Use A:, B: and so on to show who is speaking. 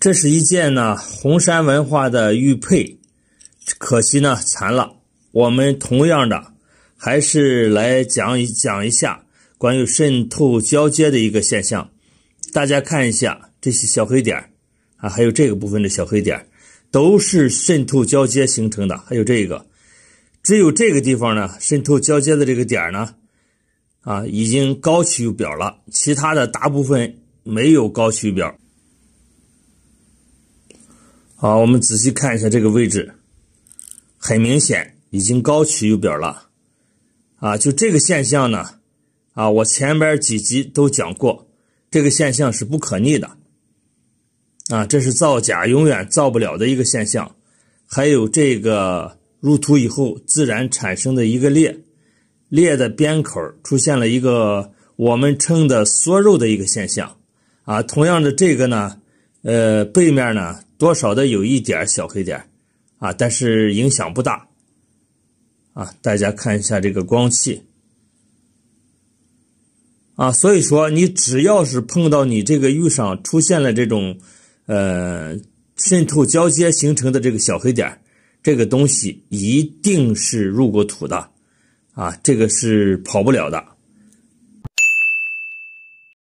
A: 这是一件呢红山文化的玉佩，可惜呢残了。我们同样的，还是来讲一讲一下关于渗透交接的一个现象。大家看一下这些小黑点啊，还有这个部分的小黑点，都是渗透交接形成的。还有这个，只有这个地方呢，渗透交接的这个点呢，啊，已经高曲表了，其他的大部分没有高曲表。好，我们仔细看一下这个位置，很明显已经高起右表了，啊，就这个现象呢，啊，我前边几集都讲过，这个现象是不可逆的，啊，这是造假永远造不了的一个现象，还有这个入土以后自然产生的一个裂，裂的边口出现了一个我们称的缩肉的一个现象，啊，同样的这个呢。呃，背面呢，多少的有一点小黑点啊，但是影响不大，啊，大家看一下这个光气，啊，所以说你只要是碰到你这个玉上出现了这种，呃，渗透交接形成的这个小黑点这个东西一定是入过土的，啊，这个是跑不了的。